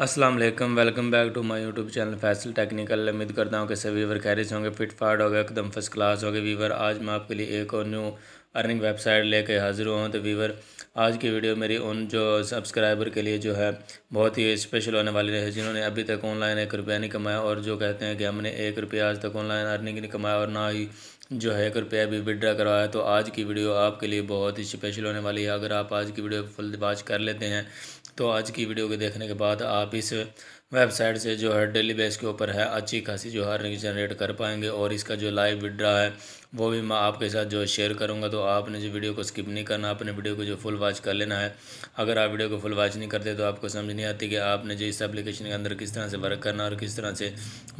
अस्सलाम वालेकुम welcome back to my YouTube channel Faisal technical उम्मीद करता हूँ कि सभी वीवर खैरिज होंगे फिट फाट होगा एकदम फर्स्ट क्लास हो वीवर आज मैं आपके लिए एक और न्यू अर्निंग वेबसाइट लेके हाज़िर हुआ हूँ तो वीवर आज की वीडियो मेरी उन जो सब्सक्राइबर के लिए जो है बहुत ही स्पेशल होने वाली है जिन्होंने अभी तक ऑनलाइन एक रुपया नहीं कमाया और जो कहते हैं कि हमने एक रुपया आज तक ऑनलाइन अर्निंग नहीं कमाया और ना ही जो है एक रुपया भी विड्रा करवाया तो आज की वीडियो आपके लिए बहुत ही स्पेशल होने वाली है अगर आप आज की वीडियो फुल वॉच कर लेते हैं तो आज की वीडियो को देखने के बाद आप इस वेबसाइट से जो है डेली बेस के ऊपर है अच्छी खासी जो है अर्निंग जनरेट कर पाएंगे और इसका जो लाइव विड्रा है वो भी मैं आपके साथ जो शेयर करूंगा तो आपने जो वीडियो को स्किप नहीं करना अपने वीडियो को जो फुल वॉच कर लेना है अगर आप वीडियो को फुल वॉच नहीं करते तो आपको समझ नहीं आती कि आपने जो इस एप्लीकेशन के अंदर किस तरह से वर्क करना और किस तरह से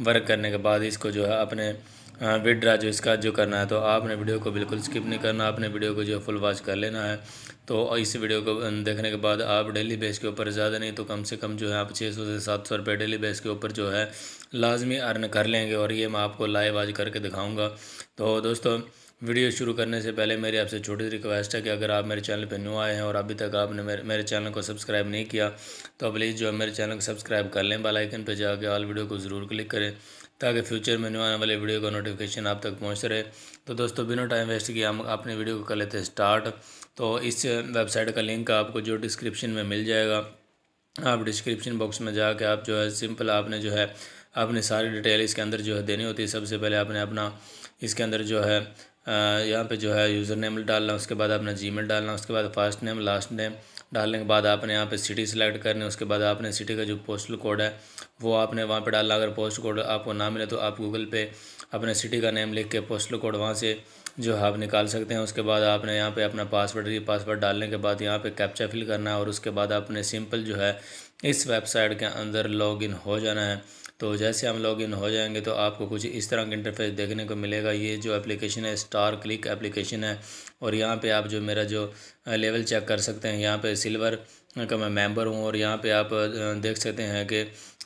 वर्क करने के बाद इसको जो है अपने हाँ, विड्रा जो इसका जो करना है तो आपने वीडियो को बिल्कुल स्किप नहीं करना आपने वीडियो को जो फुल वॉच कर लेना है तो इस वीडियो को देखने के बाद आप डेली बेस के ऊपर ज़्यादा नहीं तो कम से कम जो है आप छः सौ से सात सौ रुपये डेली बेस के ऊपर जो है लाजमी अर्न कर लेंगे और ये मैं आपको लाइव आज करके दिखाऊँगा तो दोस्तों वीडियो शुरू करने से पहले मेरी आपसे छोटी सी रिक्वेस्ट है कि अगर आप मेरे चैनल पर न्यू आए हैं और अभी तक आपने मेरे मेरे चैनल को सब्सक्राइब नहीं किया तो प्लीज़ जो है मेरे चैनल को सब्सक्राइब कर लें बेल आइकन पर जाकर ऑल वीडियो को ज़रूर क्लिक करें ताकि फ्यूचर में आने वाले वीडियो का नोटिफिकेशन आप तक पहुँच रहे तो दोस्तों बिना टाइम वेस्ट किए हम अपने वीडियो को कर लेते हैं स्टार्ट तो इस वेबसाइट का लिंक आपको जो डिस्क्रिप्शन में मिल जाएगा आप डिस्क्रिप्शन बॉक्स में जाके आप जो है सिंपल आपने जो है आपने सारी डिटेल इसके अंदर जो है देनी होती है सबसे पहले आपने अपना इसके अंदर जो है यहाँ पे जो है यूज़र नेम डालना उसके बाद अपना जीमेल डालना उसके बाद फर्स्ट नेम लास्ट नेम डालने के बाद आपने यहाँ पे सिटी सेलेक्ट करनी उसके बाद आपने सिटी का जो पोस्टल कोड है वो आपने वहाँ पे डाला अगर पोस्ट कोड आपको ना मिले तो आप गूगल पे अपने सिटी का नेम लिख के पोस्टल कोड वहाँ से जो है आप निकाल सकते हैं उसके बाद आपने यहाँ पे अपना पासवर्ड ये पासवर्ड डालने के बाद यहाँ पे कैप्चा फिल करना है और उसके बाद आपने सिंपल जो है इस वेबसाइट के अंदर लॉगिन हो जाना है तो जैसे हम लॉग इन हो जाएंगे तो आपको कुछ इस तरह का इंटरफेस देखने को मिलेगा ये जो एप्लीकेशन है स्टार क्लिक एप्लीकेशन है और यहाँ पे आप जो मेरा जो लेवल चेक कर सकते हैं यहाँ पे सिल्वर का मैं मेंबर हूँ और यहाँ पे आप देख सकते हैं कि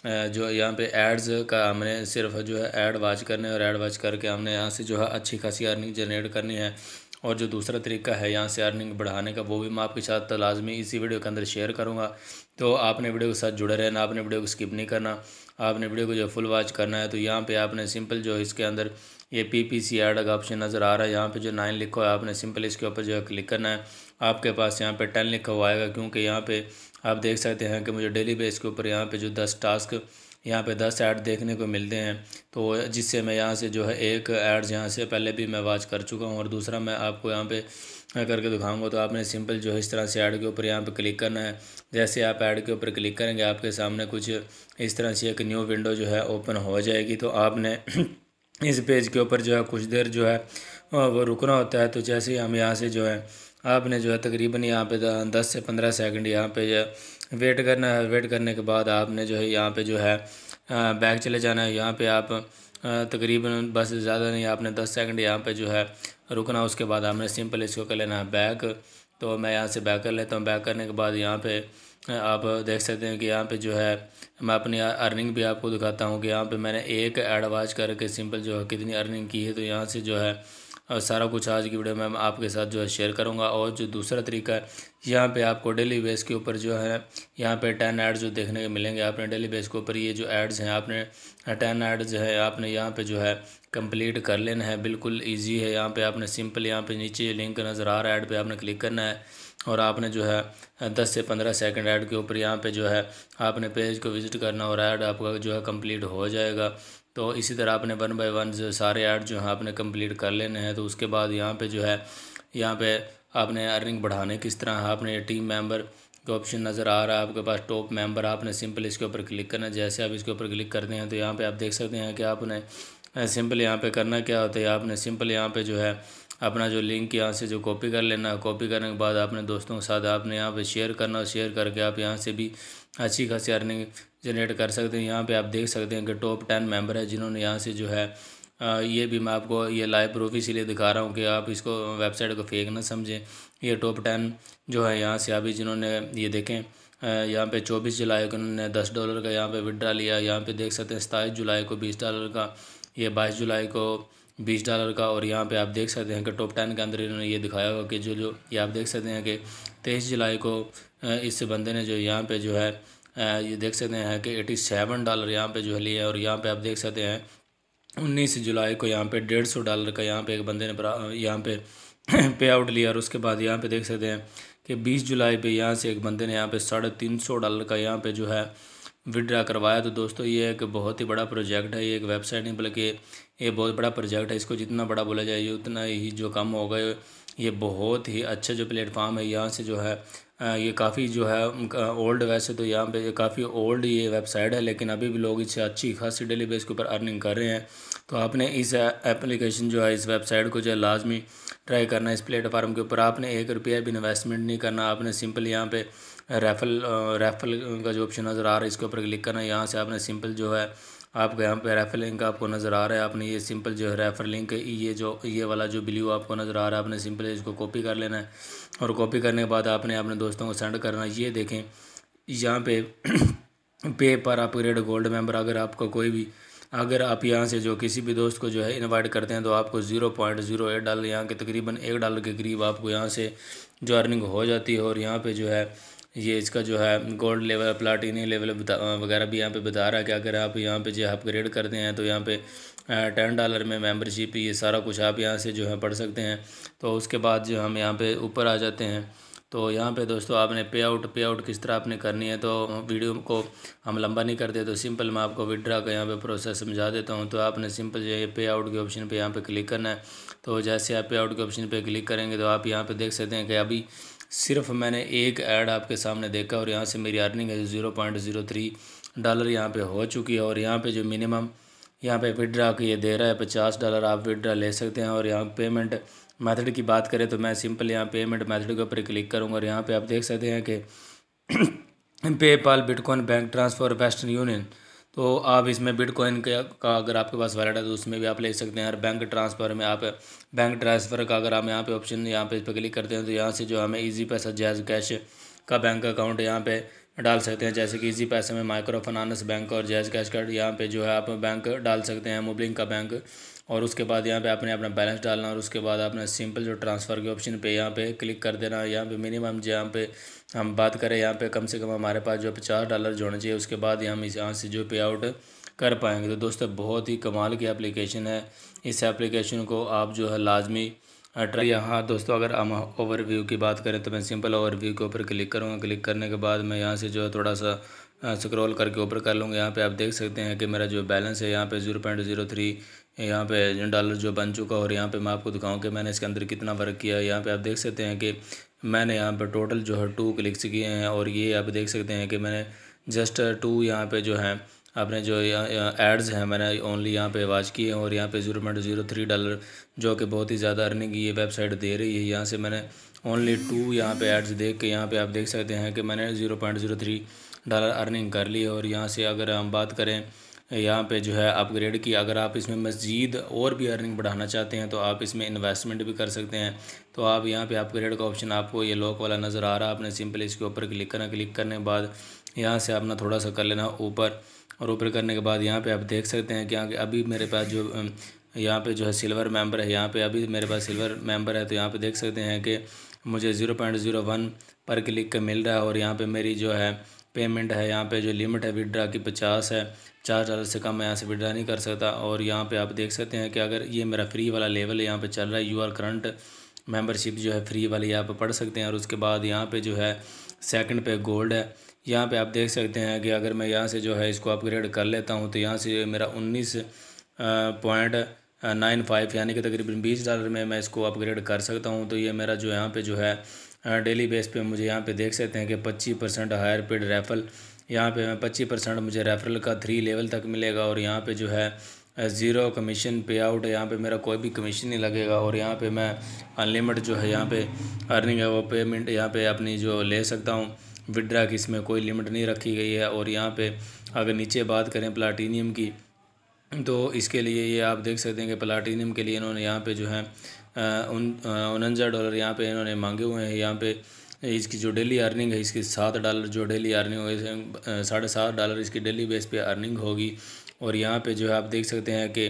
जो यहाँ पे एड्स का हमने सिर्फ जो है ऐड वॉच करने और ऐड वॉच करके हमने यहाँ से जो है अच्छी खासी अर्निंग जनरेट करनी है और जो दूसरा तरीका है यहाँ से अर्निंग बढ़ाने का वो भी मैं आपके साथ लाजमी इसी वीडियो के अंदर शेयर करूँगा तो आपने वीडियो के साथ जुड़े रहना आपने वीडियो को स्किप नहीं करना आपने वीडियो को जो फुल वॉच करना है तो यहाँ पे आपने सिंपल जो इसके अंदर ये पी पी सी एड का ऑप्शन नज़र आ रहा है यहाँ पे जो नाइन लिखा हुआ है आपने सिंपल इसके ऊपर जो है क्लिक करना है आपके पास यहाँ पे टेन लिखा हुआ आएगा क्योंकि यहाँ पे आप देख सकते हैं कि मुझे डेली बेस के ऊपर यहाँ पे जो दस टास्क यहाँ पे दस ऐड देखने को मिलते हैं तो जिससे मैं यहाँ से जो है एक ऐड यहाँ से पहले भी मैं वाच कर चुका हूँ और दूसरा मैं आपको यहाँ पे करके दिखाऊंगा तो आपने सिंपल जो है इस तरह से ऐड के ऊपर यहाँ पे क्लिक करना है जैसे आप ऐड के ऊपर क्लिक करेंगे आपके सामने कुछ इस तरह से एक न्यू विंडो जो है ओपन हो जाएगी तो आपने इस पेज के ऊपर जो है कुछ देर जो है वो रुकना होता है तो जैसे ही हम यहाँ से जो है आपने जो है तकरीबन यहाँ पे दस से पंद्रह सेकंड यहाँ पे जो वेट करना है वेट करने के बाद आपने जो है यहाँ पे जो है बैग चले जाना है यहाँ पे आप तकरीबन बस ज़्यादा नहीं आपने दस सेकंड यहाँ पे जो है रुकना उसके बाद आपने सिंपल इसको कर लेना है बैक तो मैं यहाँ से बैक कर लेता हूँ बैक करने के बाद यहाँ पे आप देख सकते हैं कि यहाँ पर जो है मैं अपनी अर्निंग भी आपको दिखाता हूँ कि यहाँ पर मैंने एक एडवाज करके सिंपल जो है कितनी अर्निंग की है तो यहाँ से जो है और सारा कुछ आज की वीडियो में मैं आपके साथ जो है शेयर करूँगा और जो दूसरा तरीका है यहाँ पे आपको डेली बेस के ऊपर जो है यहाँ पे टेन एड्स जो देखने के मिलेंगे आपने डेली बेस के ऊपर ये जो एड्स हैं आपने टेन एड्स है आपने यहाँ पे जो है कंप्लीट कर लेना है बिल्कुल ईजी है यहाँ पर आपने सिंपल यहाँ पर नीचे लिंक नज़र आ रहा है ऐड पर आपने क्लिक करना है और आपने जो है दस से पंद्रह सेकेंड ऐड के ऊपर यहाँ पे जो है आपने पेज को विज़िट करना और ऐड आपका जो है कम्प्लीट हो जाएगा तो इसी तरह आपने वन बाय वन जो सारे ऐड जो है आपने कंप्लीट कर लेने हैं तो उसके बाद यहाँ पे जो है यहाँ पे आपने अर्निंग बढ़ाने किस तरह आपने टीम मेंबर का ऑप्शन नज़र आ रहा है आपके पास टॉप मेंबर आपने सिंपल इसके ऊपर क्लिक करना जैसे आप इसके ऊपर क्लिक करते हैं तो यहाँ पे आप देख सकते हैं कि आपने सिंपल यहाँ पे करना क्या होता है आपने सिंपल यहाँ पे जो है अपना जो लिंक यहाँ से जो कॉपी कर लेना कॉपी करने के बाद आपने दोस्तों के साथ आपने यहाँ पे शेयर करना और शेयर करके आप यहाँ से भी अच्छी खासी अर्निंग जनरेट कर सकते हैं यहाँ पे आप देख सकते हैं कि टॉप टेन मेंबर है जिन्होंने यहाँ से जो है आ, ये भी मैं आपको ये लाइव प्रूफ इसीलिए दिखा रहा हूँ कि आप इसको वेबसाइट को फेक ना समझें ये टॉप टेन जो है यहाँ से अभी जिन्होंने ये देखें यहाँ पे चौबीस जुलाई को उन्होंने दस डॉलर का यहाँ पे विड्रा लिया यहाँ पे देख सकते हैं सताईस जुलाई को बीस डॉलर का ये बाईस जुलाई को बीस डॉलर का और यहाँ पे आप देख सकते हैं कि टॉप टेन के अंदर इन्होंने ये दिखाया होगा कि जो जो ये आप देख सकते हैं कि तेईस जुलाई को इस बंदे ने जो यहाँ पे जो है ये देख सकते हैं कि एटी सेवन डॉलर यहाँ पे जो है लिया और यहाँ पे आप देख सकते हैं उन्नीस जुलाई को यहाँ पे डेढ़ सौ डॉलर का यहाँ पे एक बंदे ने यहाँ पे पे आउट लिया और उसके बाद यहाँ पे देख सकते हैं कि बीस जुलाई पे यहाँ से एक बंदे ने यहाँ पे साढ़े तीन सौ डॉलर का यहाँ पे जो है विड्रा करवाया तो दोस्तों ये एक बहुत ही बड़ा प्रोजेक्ट है ये एक वेबसाइट नहीं बल्कि ये बहुत बड़ा प्रोजेक्ट है इसको जितना बड़ा बोला जाए उतना ही जो कम होगा ये बहुत ही अच्छा जो प्लेटफॉर्म है यहाँ से जो है ये काफ़ी जो है ओल्ड वैसे तो यहाँ पे काफ़ी ओल्ड ये वेबसाइट है लेकिन अभी भी लोग इससे अच्छी खासी डेली बेस के ऊपर अर्निंग कर रहे हैं तो आपने इस एप्लीकेशन जो है इस वेबसाइट को जो है लाजमी ट्राई करना इस प्लेटफार्म के ऊपर आपने एक रुपया भी इन्वेस्टमेंट नहीं करना आपने सिंपल यहाँ पे रेफल रेफल का जो ऑप्शन नज़र आ रहा है इसके ऊपर क्लिक करना यहाँ से आपने सिंपल जो है आपके यहाँ पे रेफर लिंक आपको नज़र आ रहा है आपने ये सिंपल जो है रेफर लिंक ये जो ये वाला जो ब्ल्यू आपको नज़र आ रहा है आपने सिंपल इसको कॉपी कर लेना है और कॉपी करने के बाद आपने अपने दोस्तों को सेंड करना ये देखें यहाँ पे पे पर आप रेड गोल्ड मेंबर अगर आपका कोई भी अगर आप यहाँ से जो किसी भी दोस्त को जो है इन्वाइट करते हैं तो आपको zero point zero eight dollar यहाँ के तकरीबन एक डॉलर के करीब आपको यहाँ से जो अर्निंग हो जाती है और यहाँ पे जो है ये इसका जो है गोल्ड लेवल प्लाटीन लेवल वगैरह भी यहाँ पे बता रहा है कि अगर आप यहाँ पे जो अपग्रेड करते हैं तो यहाँ पे टेन डॉलर में मेंबरशिप ये सारा कुछ आप यहाँ से जो है पढ़ सकते हैं तो उसके बाद जो हम यहाँ पे ऊपर आ जाते हैं तो यहाँ पे दोस्तों आपने पे आउट पे आउट किस तरह आपने करनी है तो वीडियो को हम लंबा नहीं करते तो सिंपल मैं आपको विड्रा का यहाँ पे प्रोसेस समझा देता हूँ तो आपने सिंपल जो है पे आउट के ऑप्शन पे यहाँ पे क्लिक करना है तो जैसे आप पे आउट के ऑप्शन पे क्लिक करेंगे तो आप यहाँ पे देख सकते हैं कि अभी सिर्फ मैंने एक ऐड आपके सामने देखा और यहाँ से मेरी अर्निंग है zero point zero three dollar यहाँ पे हो चुकी है और यहाँ पे जो मिनिमम यहाँ पे विड्रा के ये दे रहा है पचास डॉलर आप विड्रा ले सकते हैं और यहाँ पेमेंट मेथड की बात करें तो मैं सिंपल यहाँ पेमेंट मेथड के ऊपर क्लिक करूँगा और यहाँ पर आप देख सकते हैं कि PayPal bitcoin bank transfer Western Union तो आप इसमें बिटकॉइन का अगर आपके पास वैलेट है तो उसमें भी आप ले सकते हैं और बैंक ट्रांसफ़र में आप बैंक ट्रांसफ़र का अगर हम यहाँ पे ऑप्शन यहाँ पे इस पर क्लिक करते हैं तो यहाँ से जो हमें इजी पैसा जैज़ कैश का बैंक अकाउंट यहाँ पे डाल सकते हैं जैसे कि इजी पैसे में माइक्रो फाइनानस बैंक और जैज कैश कार्ड यहाँ पे जो है आप बैंक डाल सकते हैं मोबलिंग का बैंक और उसके बाद यहाँ पे आपने अपना बैलेंस डालना और उसके बाद आपने सिंपल जो ट्रांसफ़र के ऑप्शन पे यहाँ पे क्लिक कर देना यहाँ पे मिनिमम जो यहाँ पे हम बात करें यहाँ पे कम से कम हमारे पास जो पचास डॉलर जोड़ना चाहिए उसके बाद हम इस यहाँ से जो पे आउट कर पाएंगे तो दोस्तों बहुत ही कमाल की एप्लीकेशन है इस एप्लीकेशन को आप जो है लाजमी ड्राइव यहाँ दोस्तों अगर हम ओवरव्यू की बात करें तो मैं सिंपल ओवरव्यू के ऊपर क्लिक करूँगा क्लिक करने के बाद मैं यहाँ से जो है थोड़ा सा स्क्रॉल करके ऊपर कर लूँगा यहाँ पे आप देख सकते हैं कि मेरा जो बैलेंस है यहाँ पे ज़ीरो पॉइंट ज़ीरो थ्री यहाँ पे डॉलर जो बन चुका और यहाँ पर मैं आपको दिखाऊँ कि मैंने इसके अंदर कितना वर्क किया है यहाँ पर आप देख सकते हैं कि मैंने यहाँ पर टोटल जो है टू क्लिक्स किए हैं और ये आप देख सकते हैं कि मैंने जस्ट टू यहाँ पर जो है अपने जो एड्स हैं मैंने ओनली यहाँ पे वाच किए हैं और यहाँ पे zero point zero three dollar जो कि बहुत ही ज़्यादा अर्निंग ये वेबसाइट दे रही है यहाँ से मैंने ओनली टू यहाँ पे एड्स देख के यहाँ पे आप देख सकते हैं कि मैंने zero point zero three dollar earning कर ली है और यहाँ से अगर हम बात करें यहाँ पे जो है अपग्रेड की अगर आप इसमें मज़ीद और भी अर्निंग बढ़ाना चाहते हैं तो आप इसमें इन्वेस्टमेंट भी कर सकते हैं तो आप यहाँ पे अपग्रेड का ऑप्शन आपको ये लॉक वाला नज़र आ रहा है आपने सिंपल इसके ऊपर क्लिक करना क्लिक करने के बाद यहाँ से अपना थोड़ा सा कर लेना ऊपर और ऊपर करने के बाद यहाँ पे आप देख सकते हैं कि अभी मेरे पास जो यहाँ पे जो है सिल्वर मेंबर है यहाँ पे अभी मेरे पास सिल्वर मेंबर है तो यहाँ पे देख सकते हैं कि मुझे zero point zero one per click का मिल रहा है और यहाँ पे मेरी जो है पेमेंट है यहाँ पे जो लिमिट है विड्रा की पचास है चार डॉलर से कम मैं यहाँ से विड्रा नहीं कर सकता और यहाँ पर आप देख सकते हैं कि अगर ये मेरा फ्री वाला लेवल यहाँ पर चल रहा है यू आर करंट मेम्बरशिप जो है फ्री वाली यहाँ पर पढ़ सकते हैं और उसके बाद यहाँ पर जो है सेकेंड पे गोल्ड है यहाँ पे आप देख सकते हैं कि अगर मैं यहाँ से जो है इसको अपग्रेड कर लेता हूँ तो यहाँ से मेरा उन्नीस पॉइंट नाइन फाइव यानी कि तकरीबन बीस डॉलर में मैं इसको अपग्रेड कर सकता हूँ तो ये मेरा जो यहाँ पे जो है डेली बेस पे मुझे यहाँ पे देख सकते हैं कि पच्चीस परसेंट हायर पेड रेफरल यहाँ पर मैं पच्चीस परसेंट मुझे रेफरल का थ्री लेवल तक मिलेगा और यहाँ पर जो है ज़ीरो कमीशन पे आउट यहाँ पर मेरा कोई भी कमीशन नहीं लगेगा और यहाँ पे मैं अनलिमिट जो है यहाँ पे अर्निंग है वो पेमेंट यहाँ पे अपनी जो ले सकता हूँ विड्रा की इसमें कोई लिमिट नहीं रखी गई है और यहाँ पे अगर नीचे बात करें प्लाटीनियम की तो इसके लिए ये आप देख सकते हैं कि प्लाटीनियम के लिए इन्होंने यहाँ पे जो है उन उनंजा डॉलर यहाँ पे इन्होंने मांगे हुए हैं यहाँ पे इसकी जो डेली अर्निंग है इसकी सात डॉलर जो डेली अर्निंग हो साढ़े सात डॉलर इसकी डेली बेस पे अर्निंग होगी और यहाँ पे जो है आप देख सकते हैं कि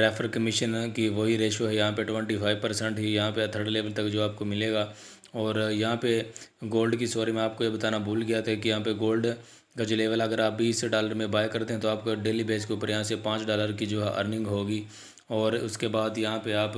रेफ़र कमीशन की वही रेशो है यहाँ पे ट्वेंटी फाइव परसेंट ही यहाँ पे थर्ड लेवल तक जो आपको मिलेगा और यहाँ पे गोल्ड की सॉरी मैं आपको ये बताना भूल गया था कि यहाँ पे गोल्ड का जो लेवल अगर आप बीस डॉलर में बाय करते हैं तो आपको डेली बेस के ऊपर यहाँ से पाँच डॉलर की जो है अर्निंग होगी और उसके बाद यहाँ पे आप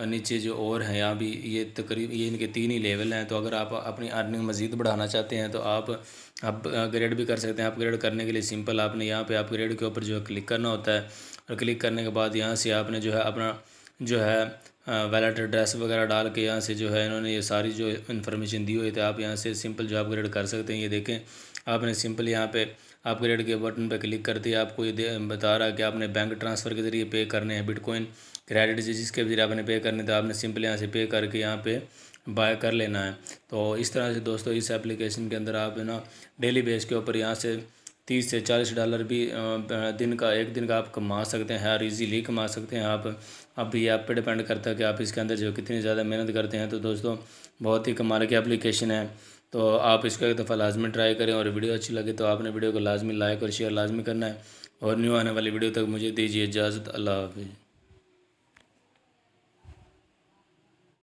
नीचे जो और हैं यहाँ भी ये तकरीब ये इनके तीन ही लेवल हैं तो अगर आप अपनी अर्निंग मज़ीद बढ़ाना चाहते हैं तो आप आप अपग्रेड भी कर सकते हैं अपग्रेड करने के लिए सिंपल आपने यहाँ पे अपग्रेड के ऊपर जो है क्लिक करना होता है और क्लिक करने के बाद यहाँ से आपने जो है अपना जो है वैलेट एड्रेस वगैरह डाल के यहाँ से जो है इन्होंने ये सारी जो इन्फॉर्मेशन दी हुई थी आप यहाँ से सिंपल जो अपग्रेड कर सकते हैं ये देखें आपने सिंपल यहाँ पे अपग्रेड के बटन पर क्लिक कर दिया आपको ये बता रहा है कि आपने बैंक ट्रांसफ़र के ज़रिए पे करने हैं बिटकॉइन क्रेडिट जिसके ज़रिए आपने पे करने थे आपने सिंपल यहाँ से पे करके यहाँ पे बाय कर लेना है तो इस तरह से दोस्तों इस एप्लीकेशन के अंदर आप ना डेली बेस के ऊपर यहाँ से तीस से चालीस डॉलर भी दिन का एक दिन का आप कमा सकते हैं और इजीली कमा सकते हैं आप अब ये आप पे डिपेंड करता है कि आप इसके अंदर जो कितनी ज़्यादा मेहनत करते हैं तो दोस्तों बहुत ही कमाल की एप्लीकेशन है तो आप इसको एक दफ़ा लाजमी ट्राई करें और वीडियो अच्छी लगे तो आपने वीडियो को लाजमी लाइक और शेयर लाजमी करना है और न्यू आने वाली वीडियो तक मुझे दीजिए इजाज़त अल्लाह हाफिज़